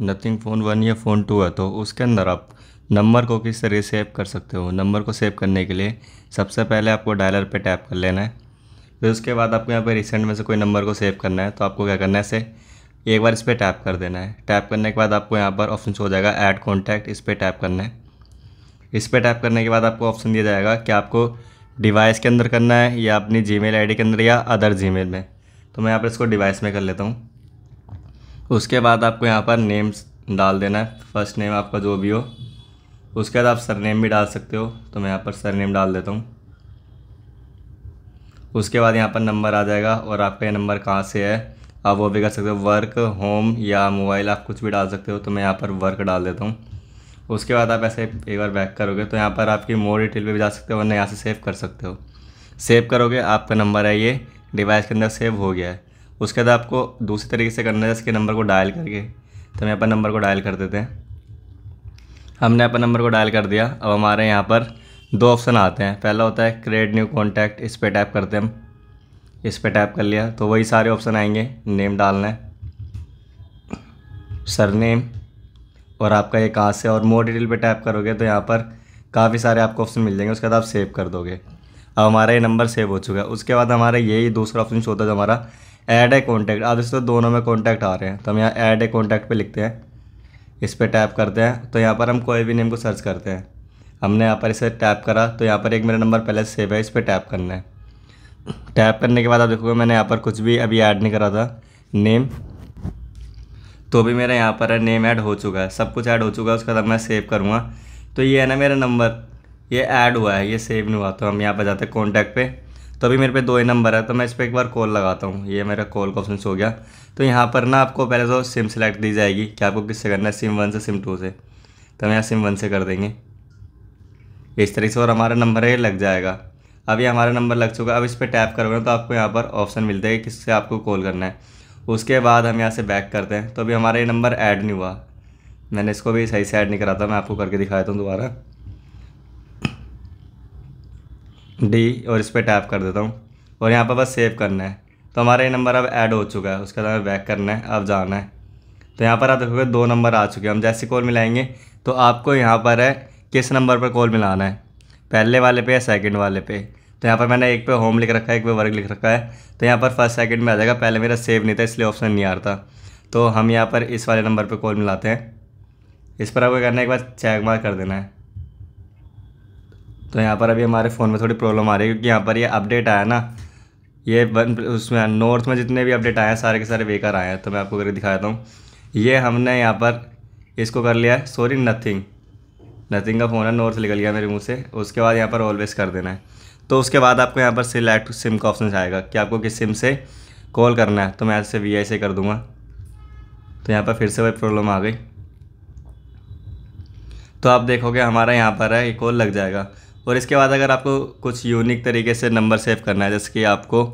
nothing phone one या phone two है तो उसके अंदर आप नंबर को किस तरह सेव कर सकते हो नंबर को सेव करने के लिए सबसे पहले आपको डायलर पे टैप कर लेना है फिर उसके बाद आपको यहाँ पे रिसेंट में से कोई नंबर को सेव करना है तो आपको क्या करना है इसे एक बार इस पर टैप कर देना है टैप करने के बाद आपको यहाँ पर ऑप्शन हो जाएगा ऐड कॉन्टैक्ट इस पर टैप करना है इस पर टैप करने के बाद आपको ऑप्शन दिया जाएगा कि आपको डिवाइस के अंदर करना है या अपनी जी मेल के अंदर या अदर जी में तो मैं यहाँ पर इसको डिवाइस में कर लेता हूँ उसके बाद आपको यहाँ पर नेम्स डाल देना है फर्स्ट नेम आपका जो भी हो उसके बाद आप सरनेम भी डाल सकते हो तो मैं यहाँ पर सरनेम डाल देता हूँ उसके बाद यहाँ पर नंबर आ जाएगा और आपका ये नंबर कहाँ से है आप वो भी कर सकते हो वर्क होम या मोबाइल आप कुछ भी डाल सकते हो तो मैं यहाँ पर वर्क डाल देता हूँ उसके बाद आप ऐसे एक बार बैक करोगे तो यहाँ पर आपकी मोर डिटेल पर भी जा सकते हो वरना यहाँ से सेव कर सकते हो सेव करोगे आपका नंबर है ये डिवाइस के अंदर सेव हो गया है उसके बाद आपको दूसरे तरीके से करना है इसके नंबर को डायल करके तो हम यहाँ पर नंबर को डायल कर देते हैं हमने यहाँ नंबर को डायल कर दिया अब हमारे यहाँ पर दो ऑप्शन आते हैं पहला होता है क्रिएट न्यू कॉन्टैक्ट इस पर टैप करते हैं हम इस पर टैप कर लिया तो वही सारे ऑप्शन आएंगे नेम डालना है सरनेम और आपका ये कहाँ से और मोर डिटेल पे टैप करोगे तो यहाँ पर काफ़ी सारे आपको ऑप्शन मिल जाएंगे उसके बाद आप सेव कर दोगे अब हमारा ये नंबर सेव हो चुका है उसके बाद हमारा यही दूसरा ऑप्शन शो होता है हमारा ऐड ए कॉन्टैक्ट आप इसमें तो दोनों में कॉन्टैक्ट आ रहे हैं तो हम यहाँ ऐड ए कॉन्टैक्ट पर लिखते हैं इस पर टैप करते हैं तो यहाँ पर हम कोई भी नेम को सर्च करते हैं हमने यहाँ पर इसे टैप करा तो यहाँ पर एक मेरा नंबर पहले सेव है इस पर टैप करना है टैप करने के बाद आप देखोगे मैंने यहाँ पर कुछ भी अभी ऐड नहीं करा था नेम तो भी मेरा यहाँ पर नेम ऐड हो चुका है सब कुछ ऐड हो चुका है उसके बाद मैं सेव करूँगा तो ये है ना मेरा नंबर ये ऐड हुआ है ये सेव नहीं हुआ तो हम यहाँ पर जाते हैं कॉन्टैक्ट पे तो अभी मेरे पे दो ही नंबर है तो मैं इस पर एक बार कॉल लगाता हूँ ये मेरा कॉल का ऑप्शन हो गया तो यहाँ पर ना आपको पहले तो सिम सेलेक्ट दी जाएगी कि आपको किससे करना है सिम वन से सिम टू से तो हम यहाँ सिम वन से कर देंगे इस तरीके से और हमारा नंबर है लग जाएगा अभी हमारा नंबर लग चुका है अब इस पर टैप करोगे तो आपको यहाँ पर ऑप्शन मिलता है किससे आपको कॉल करना है उसके बाद हम यहाँ से बैक करते हैं तो अभी हमारा ये नंबर ऐड नहीं हुआ मैंने इसको भी सही से ऐड नहीं कराता मैं आपको करके दिखाया था दोबारा डी और इस पर टैप कर देता हूँ और यहाँ पर बस सेव करना है तो हमारा ये नंबर अब ऐड हो चुका है उसके बाद हमें बैक करना है अब जाना है तो यहाँ पर आप देखोगे दो नंबर आ चुके हैं हम जैसे कॉल मिलाएंगे तो आपको यहाँ पर है किस नंबर पर कॉल मिलाना है पहले वाले पे या सेकंड वाले पे तो यहाँ पर मैंने एक पे होम लिख रखा है एक पे वर्क लिख रखा है तो यहाँ पर फर्स्ट सेकंड में आ जाएगा पहले मेरा सेव नहीं था इसलिए ऑप्शन नहीं आ रहा था तो हम यहाँ पर इस वाले नंबर पर कॉल मिलाते हैं इस पर आपको है एक बार चेक मार कर देना है तो यहाँ पर अभी हमारे फ़ोन में थोड़ी प्रॉब्लम आ रही है क्योंकि यहाँ पर ये अपडेट आया ना ये वन उसमें नॉर्थ में जितने भी अपडेट आए हैं सारे के सारे बेकार आए हैं तो मैं आपको करके दिखाता हूँ ये हमने यहाँ पर इसको कर लिया है सॉरी नथिंग नथिंग का फ़ोन है नॉर्थ निकल गया मेरे मुँह से उसके बाद यहाँ पर ऑलवेज कर देना है तो उसके बाद आपको यहाँ पर सिलेक्ट सिम का ऑप्शन आएगा कि आपको किस सिम से कॉल करना है तो मैं ऐसे वी से कर दूँगा तो यहाँ पर फिर से वही प्रॉब्लम आ गई तो आप देखोगे हमारा यहाँ पर है ये कॉल लग जाएगा और इसके बाद अगर आपको कुछ यूनिक तरीके से नंबर सेव करना है जैसे कि आपको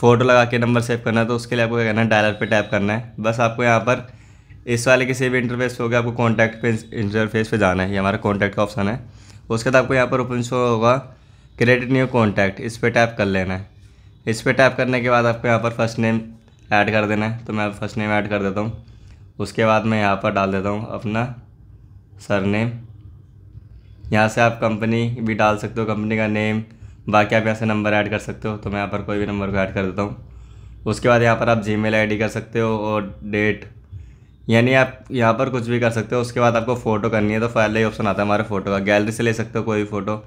फ़ोटो लगा के नंबर सेव करना है तो उसके लिए आपको क्या करना है डायलर पर टैप करना है बस आपको यहाँ पर इस वाले किसी भी इंटरफेस हो गया आपको कॉन्टैक्ट पे इंटरफेस पे जाना है ये हमारा कॉन्टैक्ट का ऑप्शन है उसके बाद आपको यहाँ पर ओपन शो होगा क्रिएट न्यू कॉन्टैक्ट इस पर टैप कर लेना है इस पर टैप करने के बाद आपको यहाँ पर फर्स्ट नेम ऐड कर देना है तो मैं फर्स्ट नेम ऐड कर देता हूँ उसके बाद मैं यहाँ पर डाल देता हूँ अपना सर नेम यहाँ से आप कंपनी भी डाल सकते हो कंपनी का नेम बाकी आप यहाँ से नंबर ऐड कर सकते हो तो मैं यहाँ पर कोई भी नंबर को ऐड कर देता हूँ उसके बाद यहाँ पर आप जी मेल कर सकते हो और डेट यानी आप यहाँ पर कुछ भी कर सकते हो उसके बाद आपको फ़ोटो करनी है तो पहले ही ऑप्शन आता है हमारे फ़ोटो का गैलरी से ले सकते हो कोई भी फ़ोटो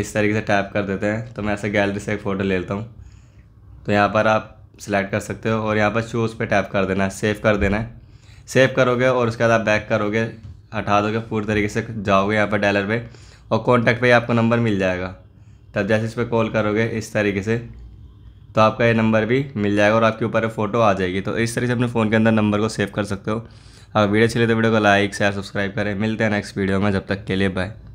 इस तरीके से टैप कर देते हैं तो मैं ऐसे गैलरी से एक फ़ोटो ले लेता हूँ तो यहाँ पर आप सिलेक्ट कर सकते हो और यहाँ पर चूज़ पे टैप कर देना है सेव कर देना है सेव करोगे और उसके बाद आप बैक करोगे हटा दोगे पूरी तरीके से जाओगे यहाँ पर डैलर पे और कॉन्टैक्ट पे आपको नंबर मिल जाएगा तब जैसे इस पर कॉल करोगे इस तरीके से तो आपका ये नंबर भी मिल जाएगा और आपके ऊपर फ़ोटो आ जाएगी तो इस तरीके से अपने फ़ोन के अंदर नंबर को सेव कर सकते हो अगर वीडियो चले तो वीडियो को लाइक शेयर सब्सक्राइब करें मिलते हैं नेक्स्ट वीडियो में जब तक के लिए बाय